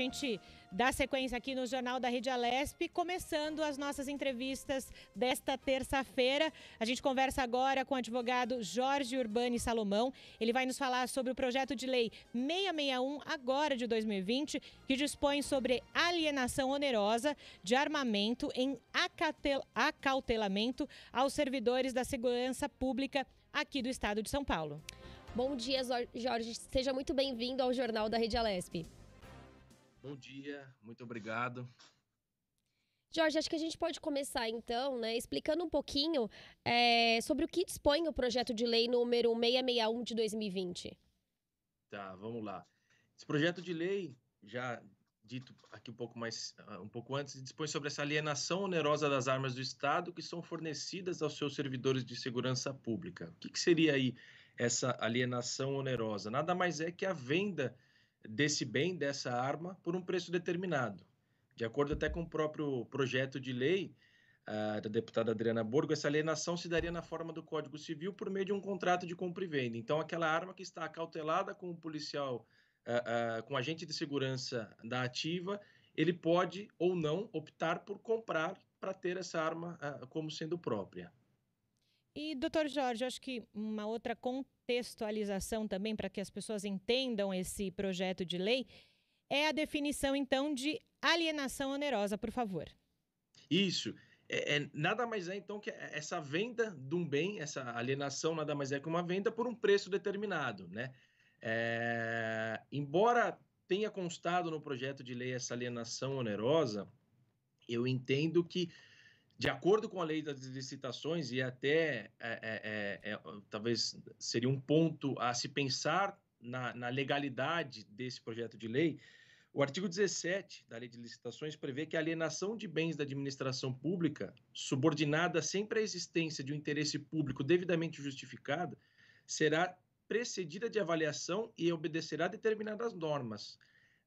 gente dá sequência aqui no Jornal da Rede Alesp, começando as nossas entrevistas desta terça-feira. A gente conversa agora com o advogado Jorge Urbani Salomão. Ele vai nos falar sobre o projeto de lei 661, agora de 2020, que dispõe sobre alienação onerosa de armamento em acautelamento aos servidores da segurança pública aqui do estado de São Paulo. Bom dia, Jorge. Seja muito bem-vindo ao Jornal da Rede Alesp. Bom dia, muito obrigado. Jorge, acho que a gente pode começar então, né, explicando um pouquinho é, sobre o que dispõe o projeto de lei número 661 de 2020. Tá, vamos lá. Esse projeto de lei, já dito aqui um pouco mais, ah, um pouco antes, dispõe sobre essa alienação onerosa das armas do Estado que são fornecidas aos seus servidores de segurança pública. O que, que seria aí essa alienação onerosa? Nada mais é que a venda desse bem, dessa arma, por um preço determinado. De acordo até com o próprio projeto de lei uh, da deputada Adriana Borgo, essa alienação se daria na forma do Código Civil por meio de um contrato de compra e venda. Então, aquela arma que está acautelada com o policial, uh, uh, com o agente de segurança da ativa, ele pode ou não optar por comprar para ter essa arma como sendo própria. E, doutor Jorge, acho que uma outra contextualização também para que as pessoas entendam esse projeto de lei, é a definição, então, de alienação onerosa, por favor. Isso. É, é, nada mais é, então, que essa venda de um bem, essa alienação, nada mais é que uma venda por um preço determinado, né? É, embora tenha constado no projeto de lei essa alienação onerosa, eu entendo que de acordo com a lei das licitações, e até é, é, é, é, talvez seria um ponto a se pensar na, na, legalidade desse projeto de lei, o artigo 17 da lei de licitações prevê que a alienação de bens da administração pública, subordinada sempre à existência de um interesse público devidamente justificado, será precedida de avaliação e obedecerá a determinadas normas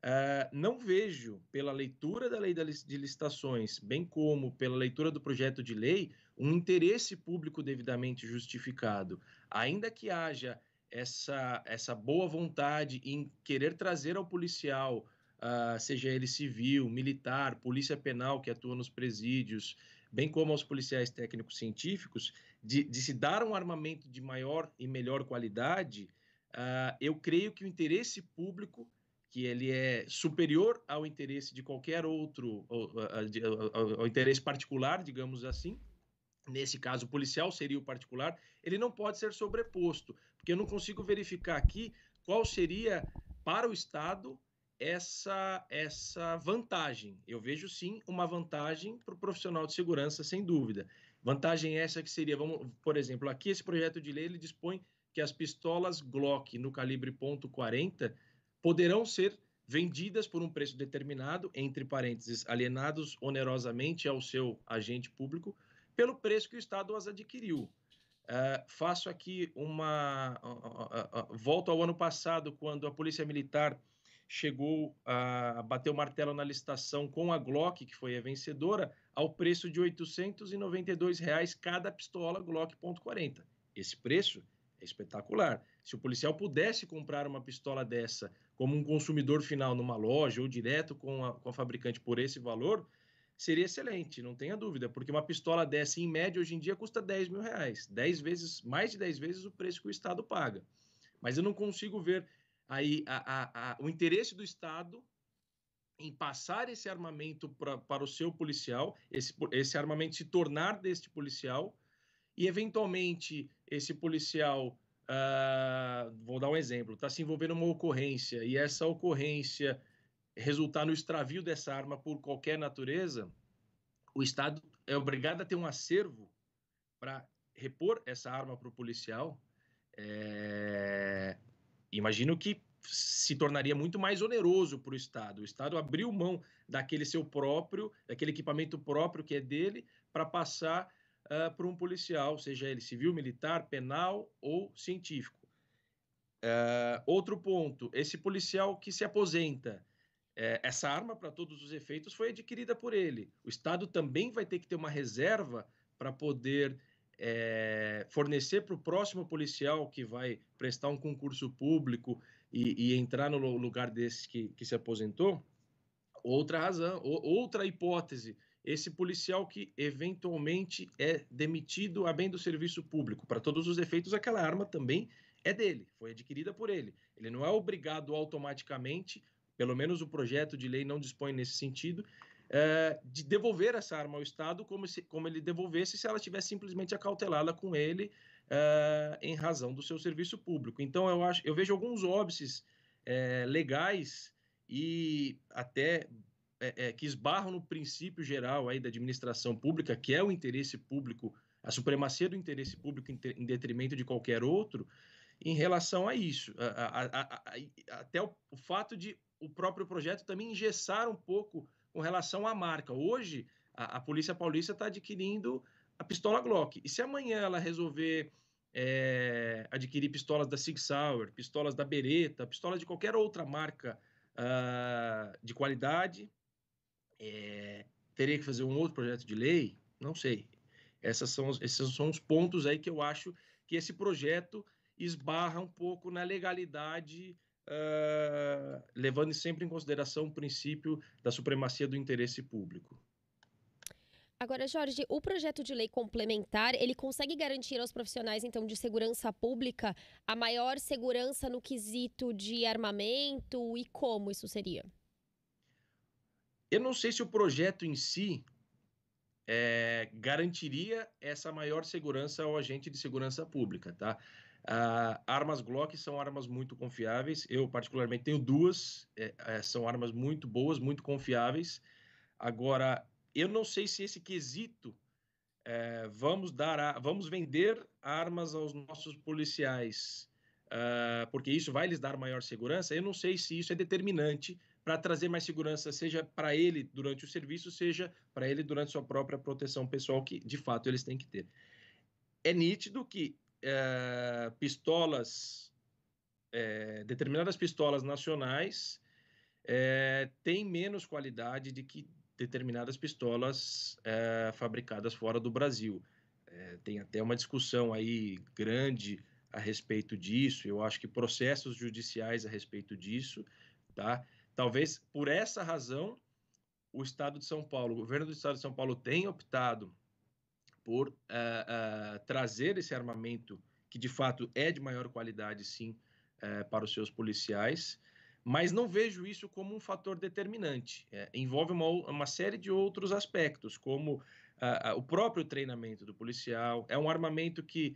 Uh, não vejo, pela leitura da lei de licitações, bem como pela leitura do projeto de lei, um interesse público devidamente justificado. Ainda que haja essa, essa boa vontade em querer trazer ao policial, uh, seja ele civil, militar, polícia penal que atua nos presídios, bem como aos policiais técnicos científicos, de, de se dar um armamento de maior e melhor qualidade, uh, eu creio que o interesse público que ele é superior ao interesse de qualquer outro, ao, ao, interesse particular, digamos assim. Nesse caso, policial seria o particular, ele não pode ser sobreposto, porque eu não consigo verificar aqui qual seria para o Estado essa, essa vantagem. Eu vejo sim uma vantagem para o profissional de segurança, sem dúvida. Vantagem essa que seria, vamos, por exemplo, aqui esse projeto de lei ele dispõe que as pistolas Glock no calibre .40 poderão ser vendidas por um preço determinado, entre parênteses, alienados onerosamente ao seu agente público, pelo preço que o Estado as adquiriu. Uh, faço aqui uma. Uh, uh, volto ao ano passado, quando a Polícia Militar chegou a bater o martelo na licitação com a Glock, que foi a vencedora, ao preço de R$ 892 reais cada pistola Glock.40. Esse preço é espetacular. Se o policial pudesse comprar uma pistola dessa como um consumidor final numa loja ou direto com a, com a fabricante por esse valor, seria excelente, não tenha dúvida, porque uma pistola dessa, em média, hoje em dia custa 10 mil reais, 10 vezes, mais de 10 vezes o preço que o Estado paga. Mas eu não consigo ver aí a, a, a, o interesse do Estado em passar esse armamento pra, para o seu policial, esse, esse armamento se tornar deste policial e eventualmente esse policial, uh, vou dar um exemplo, está se envolvendo em uma ocorrência e essa ocorrência resultar no extravio dessa arma por qualquer natureza, o Estado é obrigado a ter um acervo para repor essa arma para o policial. É... Imagino que se tornaria muito mais oneroso para o Estado. O Estado abriu mão daquele seu próprio, daquele equipamento próprio que é dele, para passar para ah, por um policial, seja ele civil, militar, penal ou científico. Uh, outro ponto: esse policial que se aposenta, é, essa arma, para todos os efeitos, foi adquirida por ele. O Estado também vai ter que ter uma reserva para poder é, fornecer para o próximo policial que vai prestar um concurso público e, e entrar no lugar desse que, que, se aposentou, outra razão, outra hipótese esse policial que eventualmente é demitido a bem do serviço público. Para todos os efeitos, aquela arma também é dele, foi adquirida por ele. Ele não é obrigado automaticamente, pelo menos o projeto de lei não dispõe nesse sentido, é, de devolver essa arma ao Estado como, se, como ele devolvesse se ela tivesse simplesmente acautelada com ele é, em razão do seu serviço público. Então, eu, acho, eu vejo alguns óbices é, legais e até é, é, que esbarram no princípio geral aí da administração pública, que é o interesse público, a supremacia do interesse público em, em detrimento de qualquer outro, em relação a isso. A, a, a, até o, o fato de o próprio projeto também engessar um pouco com relação à marca. Hoje, a, a Polícia Paulista está adquirindo a pistola Glock. E se amanhã ela resolver é, adquirir pistolas da Sig Sauer, pistolas da Beretta, pistolas de qualquer outra marca uh, de qualidade, é, teria que fazer um outro projeto de lei? Não sei. Essas são, esses são os pontos aí que eu acho que esse projeto esbarra um pouco na legalidade, uh, levando sempre em consideração o princípio da supremacia do interesse público. Agora, Jorge, o projeto de lei complementar, ele consegue garantir aos profissionais, então, de segurança pública a maior segurança no quesito de armamento e como isso seria? Eu não sei se o projeto em si é, garantiria essa maior segurança ao agente de segurança pública, tá? Ah, armas Glock são armas muito confiáveis. Eu, particularmente, tenho duas. É, é são armas muito boas, muito confiáveis. Agora, eu não sei se esse quesito é, vamos dar, a, vamos vender armas aos nossos policiais, ah, porque isso vai lhes dar maior segurança. Eu não sei se isso é determinante para trazer mais segurança, seja para ele durante o serviço, seja para ele durante sua própria proteção pessoal, que de fato eles têm que ter. É nítido que é, pistolas, é, determinadas pistolas nacionais é, têm menos qualidade de que determinadas pistolas fabricadas fora do Brasil. tem até uma discussão aí grande a respeito disso, eu acho que processos judiciais a respeito disso, tá? Talvez por essa razão o Estado de São Paulo, o governo do Estado de São Paulo tem optado por uh, uh, trazer esse armamento que de fato é de maior qualidade, sim, uh, para os seus policiais, mas não vejo isso como um fator determinante. É, envolve uma, uma, série de outros aspectos, como o próprio treinamento do policial. É um armamento que,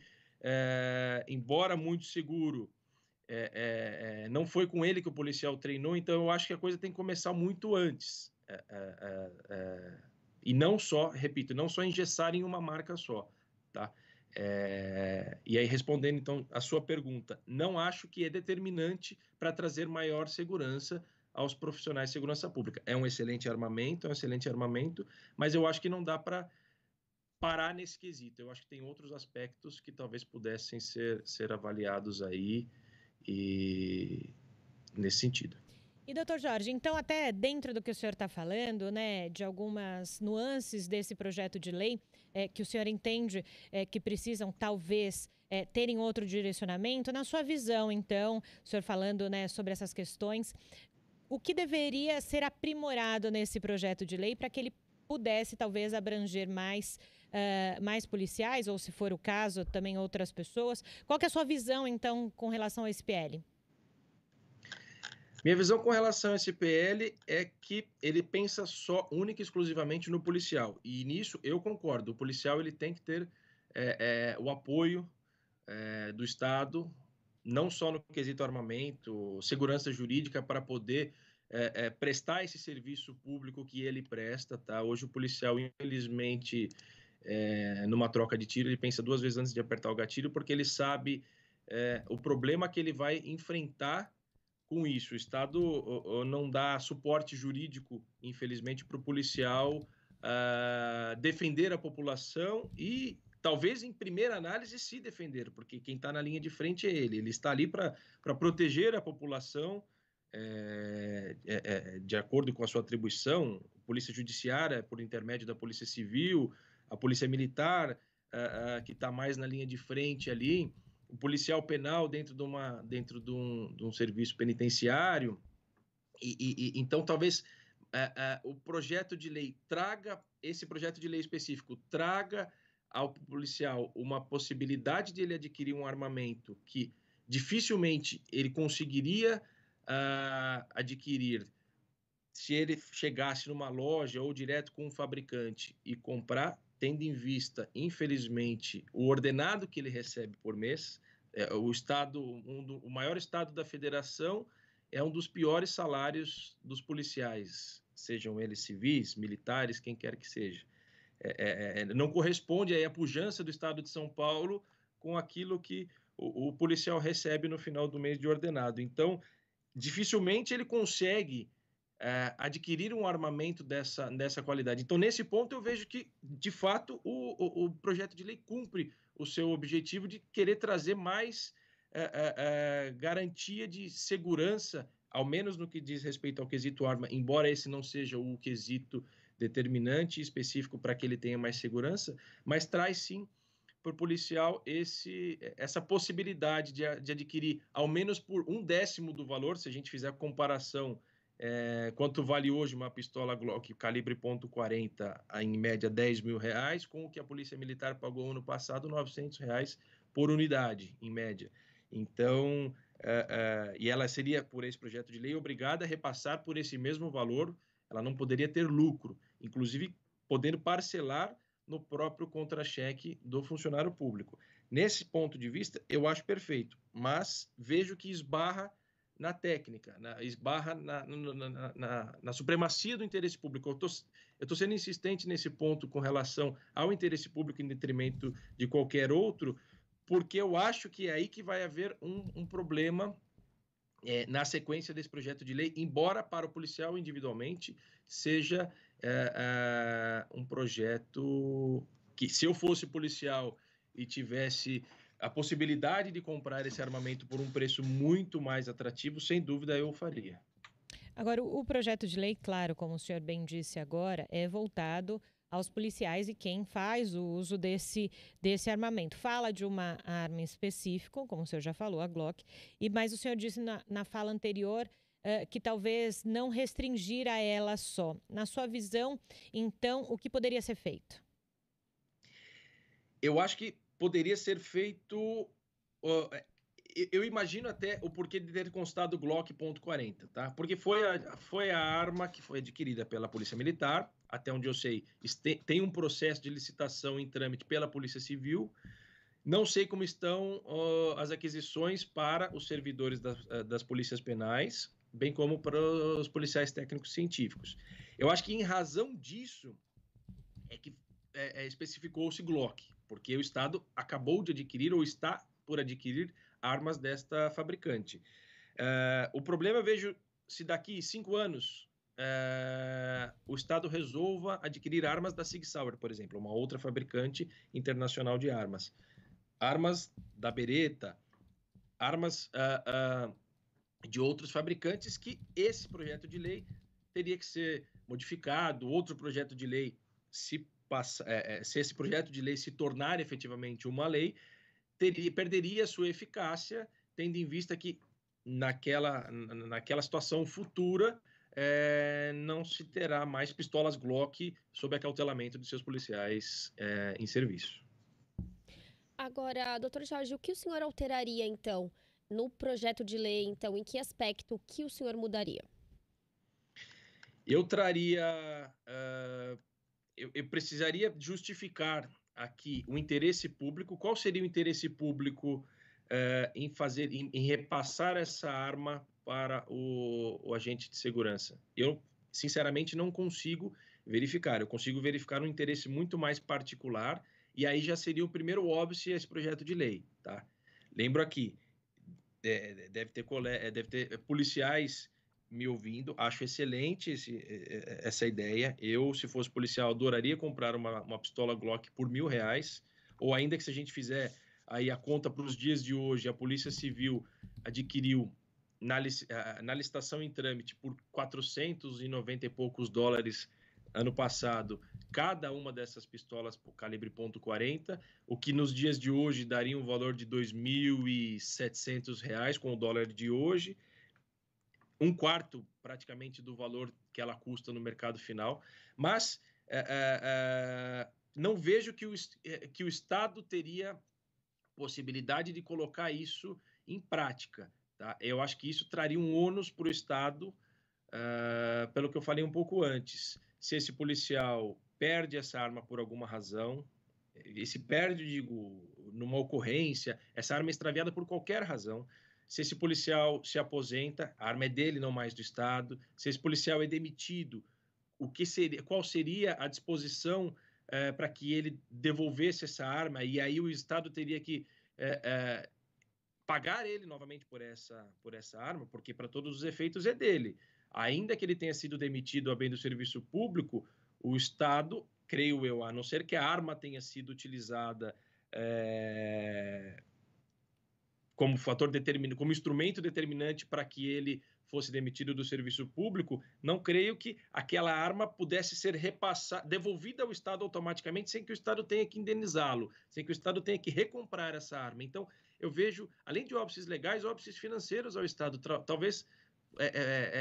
embora muito seguro, é, é, é, não foi com ele que o policial treinou, então eu acho que a coisa tem que começar muito antes. É, é, e não só, repito, não só engessar em uma marca só. Tá? e aí, respondendo então a sua pergunta, não acho que é determinante para trazer maior segurança aos profissionais de segurança pública. É um excelente armamento, é um excelente armamento, mas eu acho que não dá para parar nesse quesito. Eu acho que tem outros aspectos que talvez pudessem ser, ser avaliados aí e nesse sentido. E doutor Jorge, então até dentro do que o senhor está falando, né, de algumas nuances desse projeto de lei é, que o senhor entende é, que precisam talvez é, terem outro direcionamento, na sua visão, então, o senhor falando né, sobre essas questões, o que deveria ser aprimorado nesse projeto de lei para que ele pudesse talvez abranger mais uh, mais policiais, ou se for o caso, também outras pessoas. Qual é a sua visão, então, com relação ao SPL? Minha visão com relação ao SPL é que ele pensa só, única e exclusivamente no policial. E nisso eu concordo. O policial ele tem que ter é, é, o apoio é, do Estado, não só no quesito armamento, segurança jurídica para poder é, é, prestar esse serviço público que ele presta, tá? Hoje o policial, infelizmente, é, numa troca de tiro, ele pensa duas vezes antes de apertar o gatilho, porque ele sabe é, o problema que ele vai enfrentar com isso. O Estado o, o, não dá suporte jurídico, infelizmente, para o policial uh, defender a população e, talvez, em primeira análise, se defender, porque quem está na linha de frente é ele. Ele está ali para proteger a população. É, é, de acordo com a sua atribuição, Polícia Judiciária, por intermédio da Polícia Civil, a polícia militar, que está mais na linha de frente ali, o policial penal dentro de, uma, dentro de, um, de um serviço penitenciário. E, e, e então, talvez o projeto de lei traga, esse projeto de lei específico traga ao policial uma possibilidade de ele adquirir um armamento que dificilmente ele conseguiria uh, adquirir se ele chegasse numa loja ou direto com um fabricante e comprar tendo em vista, infelizmente, o ordenado que ele recebe por mês. É, o estado, um do, o maior estado da federação é um dos piores salários dos policiais, sejam eles civis, militares, quem quer que seja. É, é, é não corresponde aí a pujança do estado de São Paulo com aquilo que o, o policial recebe no final do mês de ordenado. Então, dificilmente ele consegue é, adquirir um armamento dessa, dessa qualidade. Então, nesse ponto, eu vejo que, de fato, o, o, o projeto de lei cumpre o seu objetivo de querer trazer mais é, é, é garantia de segurança, ao menos no que diz respeito ao quesito arma, embora esse não seja o quesito determinante específico para que ele tenha mais segurança, mas traz sim para o policial esse, essa possibilidade de, de adquirir, ao menos por um décimo do valor, se a gente fizer a comparação é, quanto vale hoje uma pistola Glock calibre .40 em média 10 mil reais, com o que a Polícia Militar pagou ano passado 900 reais por unidade, em média. Então, é, é, e ela seria, por esse projeto de lei, obrigada a repassar por esse mesmo valor, ela não poderia ter lucro, inclusive podendo parcelar no próprio contra-cheque do funcionário público. Nesse ponto de vista, eu acho perfeito, mas vejo que esbarra na técnica, na, esbarra na, na, na, na supremacia do interesse público. Eu estou sendo insistente nesse ponto com relação ao interesse público em detrimento de qualquer outro, porque eu acho que é aí que vai haver um, um problema é, na sequência desse projeto de lei, embora para o policial individualmente seja é, é, um projeto que, se eu fosse policial e tivesse a possibilidade de comprar esse armamento por um preço muito mais atrativo, sem dúvida eu faria. Agora, o projeto de lei, claro, como o senhor bem disse agora, é voltado aos policiais e quem faz o uso desse, desse armamento. Fala de uma arma em específico, como o senhor já falou, a Glock, e mas o senhor disse na, na fala anterior uh, que talvez não restringir a ela só. Na sua visão, então, o que poderia ser feito? Eu acho que poderia ser feito. Uh, eu imagino até o porquê de ter constado Glock .40, tá? Porque foi a, foi a arma que foi adquirida pela Polícia Militar, até onde eu sei, tem um processo de licitação em trâmite pela Polícia Civil. Não sei como estão uh, as aquisições para os servidores das, eh, das polícias penais, bem como para os policiais técnicos científicos. Eu acho que em razão disso é que é, é, especificou-se Glock porque o Estado acabou de adquirir ou está por adquirir armas desta fabricante. Uh, o problema, vejo, se daqui cinco anos uh, o Estado resolva adquirir armas da Sig Sauer, por exemplo, uma outra fabricante internacional de armas. Armas da Beretta, armas uh, de outros fabricantes que esse projeto de lei teria que ser modificado, outro projeto de lei se passa, é, é, se esse projeto de lei se tornar efetivamente uma lei, teria, perderia sua eficácia, tendo em vista que naquela, naquela situação futura é, não se terá mais pistolas Glock sob acautelamento de seus policiais é, em serviço. Agora, doutor Jorge, o que o senhor alteraria então no projeto de lei? Então, em que aspecto o que o senhor mudaria? Eu traria uh, eu, eu precisaria justificar aqui o interesse público. Qual seria o interesse público uh, em fazer, em, em, repassar essa arma para o, o, agente de segurança? Eu sinceramente não consigo verificar. Eu consigo verificar um interesse muito mais particular e aí já seria o primeiro óbvio esse projeto de lei, tá? Lembro aqui, é, deve ter, deve ter policiais me ouvindo. Acho excelente esse, essa ideia. Eu, se fosse policial, adoraria comprar uma, uma pistola Glock por mil reais. Ou ainda que se a gente fizer aí a conta para os dias de hoje, a Polícia Civil adquiriu na, na licitação em trâmite por 490 e poucos dólares ano passado, cada uma dessas pistolas por calibre .40, o que nos dias de hoje daria um valor de R$ 2.700 com o dólar de hoje um quarto praticamente do valor que ela custa no mercado final, mas é, é, é não vejo que o, é, que o Estado teria possibilidade de colocar isso em prática. Tá? Eu acho que isso traria um ônus para o Estado, é, pelo que eu falei um pouco antes. Se esse policial perde essa arma por alguma razão, e se perde, digo, numa ocorrência, essa arma é extraviada por qualquer razão, se esse policial se aposenta, a arma é dele, não mais do Estado. Se esse policial é demitido, o que seria, qual seria a disposição eh, para que ele devolvesse essa arma? E aí o Estado teria que eh, eh, pagar ele novamente por essa, por essa arma, porque para todos os efeitos é dele. Ainda que ele tenha sido demitido a bem do serviço público, o Estado, creio eu, a não ser que a arma tenha sido utilizada é, como fator determinante, como instrumento determinante para que ele fosse demitido do serviço público, não creio que aquela arma pudesse ser repassada, devolvida ao Estado automaticamente, sem que o Estado tenha que indenizá-lo, sem que o Estado tenha que recomprar essa arma. Então, eu vejo, além de óbices legais, óbices financeiros ao Estado. Talvez é, é,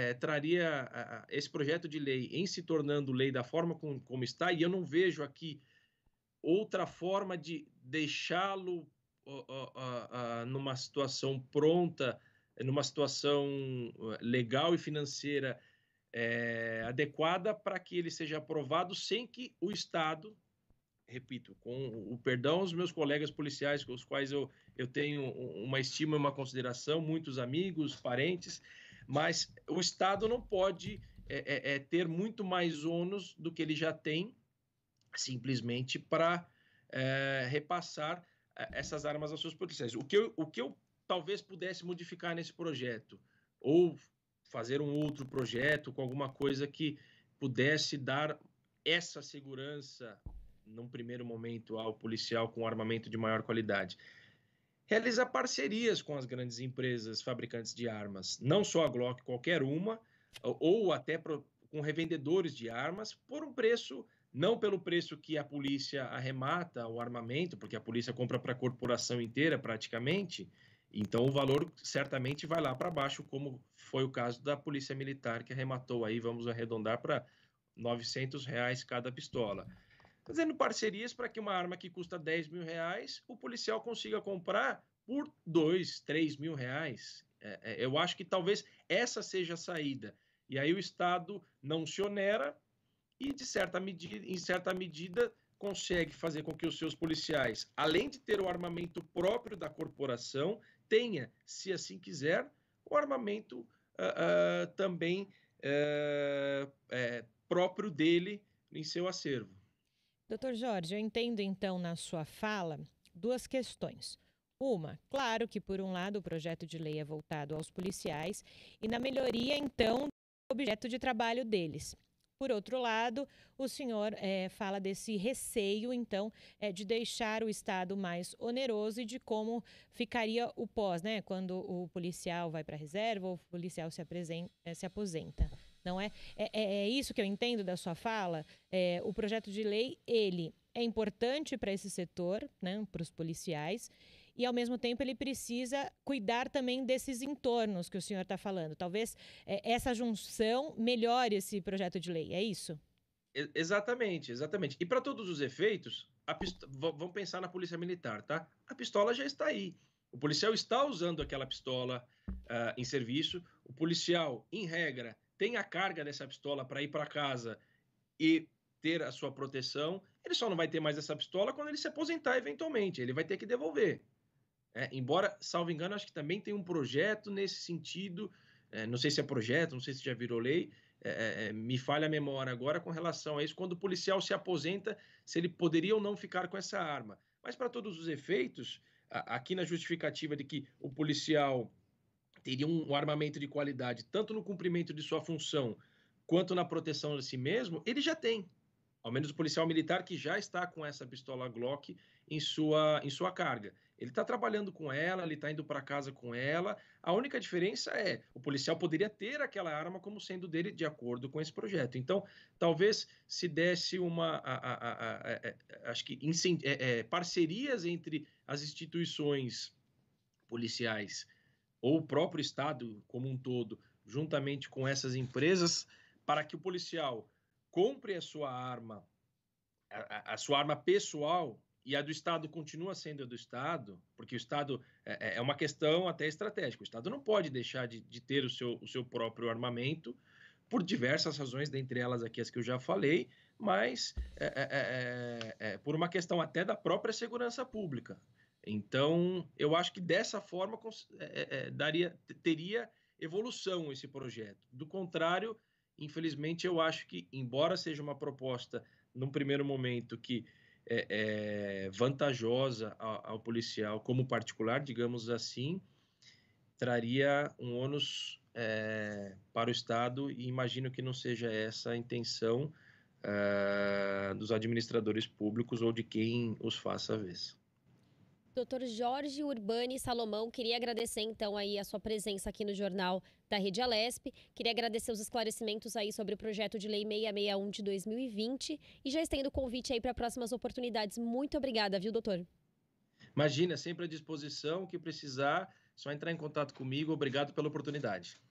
é, é traria esse projeto de lei em se tornando lei da forma com, como está, e eu não vejo aqui outra forma de deixá-lo numa situação pronta, numa situação eh, legal e financeira é, adequada para que ele seja aprovado sem que o Estado, repito, com o perdão aos meus colegas policiais, com os quais eu, eu tenho uma estima e uma consideração, muitos amigos, parentes, mas o Estado não pode é, é, ter muito mais ônus do que ele já tem, simplesmente para repassar essas armas aos seus policiais. O que eu, o que eu talvez pudesse modificar nesse projeto, ou fazer um outro projeto com alguma coisa que pudesse dar essa segurança num primeiro momento ao policial com armamento de maior qualidade. Realizar parcerias com as grandes empresas fabricantes de armas, não só a Glock, qualquer uma, ou até pro, com revendedores de armas, por um preço não pelo preço que a polícia arremata o armamento, porque a polícia compra para a corporação inteira praticamente, então o valor certamente vai lá para baixo, como foi o caso da polícia militar que arrematou aí, vamos arredondar para 900 reais cada pistola. Fazendo parcerias para que uma arma que custa 10 mil reais, o policial consiga comprar por 2, 3 mil reais. É, é, eu acho que talvez essa seja a saída. E aí o Estado não se onera, e, de certa medida, em certa medida, consegue fazer com que os seus policiais, além de ter o armamento próprio da corporação, tenha, se assim quiser, o armamento uh, uh, também uh, próprio dele em seu acervo. Doutor Jorge, eu entendo então na sua fala duas questões. Uma, claro que por um lado o projeto de lei é voltado aos policiais e na melhoria então do objeto de trabalho deles. Por outro lado, o senhor é, fala desse receio, então, é, de deixar o Estado mais oneroso e de como ficaria o pós, né? Quando o policial vai para a reserva ou o policial se, eh, se aposenta. Não é? é? é? é? isso que eu entendo da sua fala. É, o projeto de lei, ele é importante para esse setor, né, para os policiais, e, ao mesmo tempo, ele precisa cuidar também desses entornos que o senhor está falando. Talvez é, essa junção melhore esse projeto de lei, é isso? Exatamente, exatamente. E para todos os efeitos, pisto... vamos pensar na polícia militar, tá? A pistola já está aí. O policial está usando aquela pistola uh, em serviço. O policial, em regra, tem a carga dessa pistola para ir para casa e ter a sua proteção. Ele só não vai ter mais essa pistola quando ele se aposentar eventualmente. Ele vai ter que devolver. É, embora, salvo engano, acho que também tem um projeto nesse sentido, é, não sei se é projeto, não sei se já virou lei, é, é, é me falha a memória agora com relação a isso, quando o policial se aposenta, se ele poderia ou não ficar com essa arma. Mas, para todos os efeitos, a, aqui na justificativa de que o policial teria um, um armamento de qualidade, tanto no cumprimento de sua função quanto na proteção de si mesmo, ele já tem. Ao menos o policial militar que já está com essa pistola Glock em sua, em sua carga. Ele está trabalhando com ela, ele está indo para casa com ela. A única diferença é o policial poderia ter aquela arma como sendo dele de acordo com esse projeto. Então, talvez se desse uma, a, a, a, é, é, acho que é, é, parcerias entre as instituições policiais ou o próprio Estado como um todo, juntamente com essas empresas, para que o policial compre a sua arma, a sua arma pessoal e a do Estado continua sendo a do Estado, porque o Estado é, é, é uma questão até estratégica. O Estado não pode deixar de, de ter o seu, o seu próprio armamento, por diversas razões, dentre elas aqui as que eu já falei, mas é, é, é, é, é por uma questão até da própria segurança pública. Então, eu acho que dessa forma daria, teria evolução esse projeto. Do contrário, infelizmente, eu acho que, embora seja uma proposta, num primeiro momento, que é, é, vantajosa ao, ao, policial como particular, digamos assim, traria um ônus é, para o Estado e imagino que não seja essa a intenção é, dos administradores públicos ou de quem os faça a vez. Doutor Jorge Urbani Salomão, queria agradecer então aí a sua presença aqui no Jornal da Rede Alesp. Queria agradecer os esclarecimentos aí sobre o projeto de lei 661 de 2020 e já estendo o convite aí para próximas oportunidades. Muito obrigada, viu, doutor? Imagina, sempre à disposição, o que precisar, só entrar em contato comigo. Obrigado pela oportunidade.